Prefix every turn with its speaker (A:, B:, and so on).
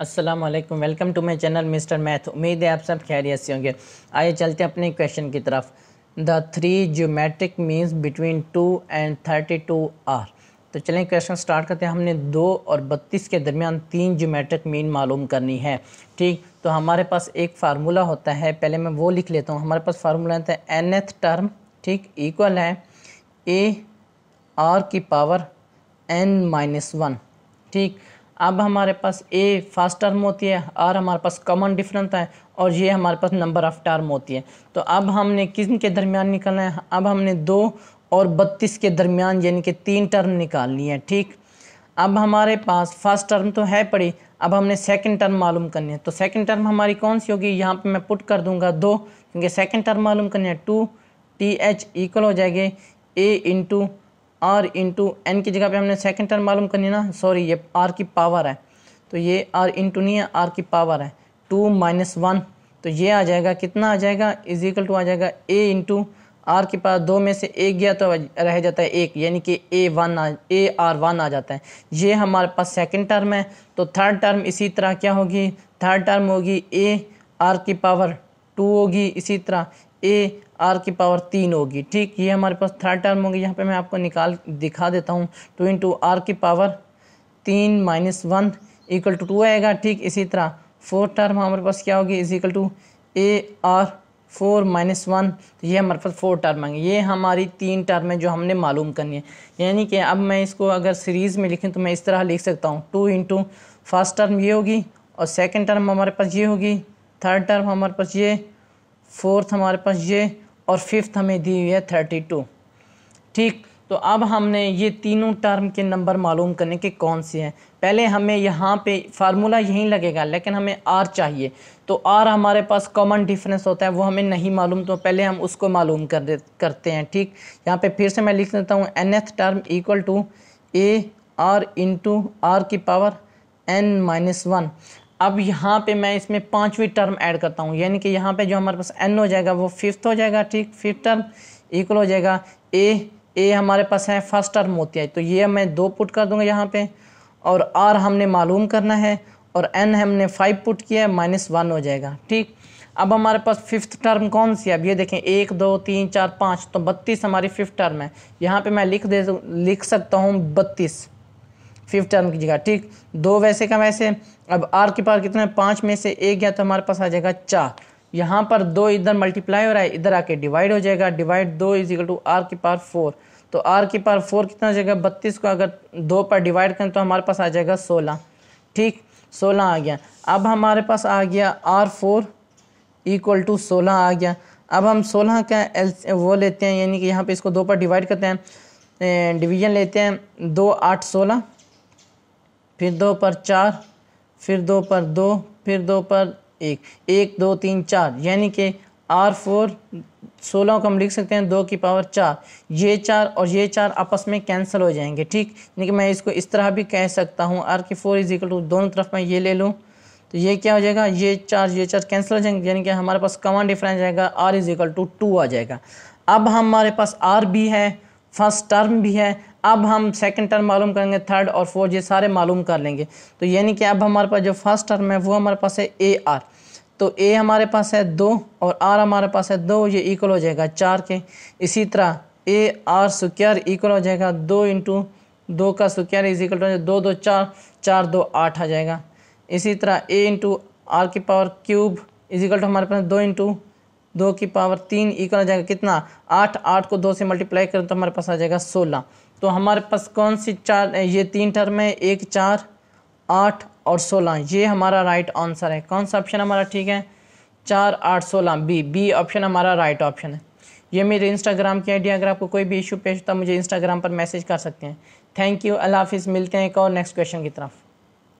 A: Aslam welcome to my channel mister math उम्मीद है आप सब खैरियत से होंगे आइए चलते हैं अपने क्वेश्चन की तरफ the three geometric means between two and thirty two are तो चलें क्वेश्चन स्टार्ट करते हैं हमने दो और बत्तीस के दरमियान तीन ज्योमेट्रिक मीन मालूम करनी है ठीक तो हमारे पास एक फार्मूला होता है पहले मैं वो लिख लेता हूँ हमारे पास फार्मूला होता है एन एथ टर्म ठीक इक्वल है ए आर की पावर एन माइनस वन ठीक अब हमारे पास ए फर्स्ट टर्म होती है आर हमारे पास कॉमन डिफरेंस है और ये हमारे पास नंबर ऑफ टर्म होती है तो अब हमने किन के दरमियान निकलना है अब हमने दो और बत्तीस के दरमियान यानी कि तीन टर्म निकालनी है ठीक अब हमारे पास फर्स्ट टर्म तो है पड़ी अब हमने सेकंड टर्म मालूम करनी है तो सेकंड टर्म हमारी कौन सी होगी यहाँ पे मैं पुट कर दूंगा दो क्योंकि सेकंड टर्म मालूम करनी है टू टी एच इक्वल हो जाएगी A into R into N की जगह पे हमने सेकंड टर्म मालूम करनी है ना सॉरी ये आर की पावर है तो ये आर इंटू नहीं है आर की पावर है टू माइनस वन तो ये आ जाएगा कितना आ जाएगा इजिकल टू आ जाएगा ए इंटू आर के पास दो में से एक गया तो रह जाता है एक यानी कि ए वन आ ए आर वन आ जाता है ये हमारे पास सेकेंड टर्म है तो थर्ड टर्म इसी तरह क्या होगी थर्ड टर्म होगी ए आर की पावर टू होगी इसी तरह ए आर की पावर तीन होगी ठीक ये हमारे पास थर्ड टर्म होगी यहाँ पे मैं आपको निकाल दिखा देता हूँ टू इंटू आर की पावर तीन minus one equal to two आएगा ठीक इसी तरह फोर्थ टर्म हमारे पास क्या होगी is equal to A R four minus one तो ये हमारे पास फोर टर्म आएंगे ये हमारी तीन टर्म है जो हमने मालूम करनी है यानी कि अब मैं इसको अगर सीरीज़ में लिखें तो मैं इस तरह लिख सकता हूँ टू इंटू फर्स्ट टर्म ये होगी और सेकेंड टर्म हमारे पास ये होगी थर्ड टर्म हमारे पास ये फोर्थ हमारे पास ये और फिफ्थ हमें दी हुई है थर्टी टू ठीक तो अब हमने ये तीनों टर्म के नंबर मालूम करने के कौन से हैं पहले हमें यहाँ पे फार्मूला यहीं लगेगा लेकिन हमें आर चाहिए तो आर हमारे पास कॉमन डिफरेंस होता है वो हमें नहीं मालूम तो पहले हम उसको मालूम कर करते हैं ठीक यहाँ पे फिर से मैं लिख देता हूँ nth term equal to A R into R की पावर एन माइनस वन अब यहाँ पे मैं इसमें पाँचवीं टर्म ऐड करता हूँ यानी कि यहाँ पे जो हमारे पास एन हो जाएगा वो फिफ्थ हो जाएगा ठीक फिफ्थ टर्म इक्वल हो जाएगा ए ए हमारे पास है फर्स्ट टर्म होती है तो ये मैं दो पुट कर दूँगा यहाँ पे और आर हमने मालूम करना है और एन हमने फाइव पुट किया है माइनस वन हो जाएगा ठीक अब हमारे पास फिफ्थ टर्म कौन सी है अब ये देखें एक दो तीन चार पाँच तो बत्तीस हमारी फिफ्थ टर्म है यहाँ पर मैं लिख दे लिख सकता हूँ बत्तीस फिफ्थ टर्म की जगह ठीक दो वैसे का वैसे अब आर के पार कितना है पाँच में से एक गया तो हमारे पास आ जाएगा चार यहाँ पर दो इधर मल्टीप्लाई हो रहा है इधर आके डिवाइड हो जाएगा डिवाइड दो इज इक्वल टू आर के पार फोर तो आर के पार फोर कितना हो जाएगा बत्तीस को अगर दो पर डिवाइड करें तो हमारे पास आ जाएगा सोलह ठीक सोलह आ गया अब हमारे पास आ गया आर फोर इक्वल टू सोलह आ गया अब हम सोलह का एल वो लेते हैं यानी कि यहाँ पे इसको दो पर डिवाइड करते हैं डिवीजन लेते हैं दो आठ सोलह फिर दो पर चार फिर दो पर दो फिर दो पर एक एक दो तीन चार यानी कि आर फोर सोलह को हम लिख सकते हैं दो की पावर चार ये चार और ये चार आपस में कैंसिल हो जाएंगे ठीक यानी कि मैं इसको इस तरह भी कह सकता हूँ आर की फोर इज इक्वल टू दोनों तरफ मैं ये ले लूँ तो ये क्या हो जाएगा ये चार ये चार कैंसिल हो जाएंगे यानी कि हमारे पास कॉमन डिफरेंस आएगा R is equal to two आ जाएगा अब हमारे पास आर भी है फर्स्ट टर्म भी है अब हम सेकंड टर्म मालूम करेंगे थर्ड और फोर्थ ये सारे मालूम कर लेंगे तो यानी कि अब हमारे पास जो फर्स्ट टर्म है वो हमारे पास है ए आर तो ए हमारे पास है दो और आर हमारे पास है दो ये इक्वल हो जाएगा चार के इसी तरह ए आर स्क्र इक्वल हो जाएगा दो इंटू दो का स्क्र इज इक्वल टू दो दो चार चार दो आठ आ जाएगा इसी तरह ए इंटू आर की power cube is equal to हमारे पास दो इंटू दो की पावर तीन इक्वल हो जाएगा कितना आठ आठ को दो से मल्टीप्लाई करें तो हमारे पास आ जाएगा सोलह तो हमारे पास कौन सी चार ये तीन टर्म है एक चार आठ और सोलह ये हमारा राइट आंसर है कौन सा ऑप्शन हमारा ठीक है चार आठ सोलह बी बी ऑप्शन हमारा राइट ऑप्शन है ये मेरे इंस्टाग्राम की आइडिया अगर आपको कोई भी इशू पेश होता तो मुझे इंस्टाग्राम पर मैसेज कर सकते हैं थैंक यू अल्लाह हाफिज़ मिलते हैं एक और नेक्स्ट क्वेश्चन की तरफ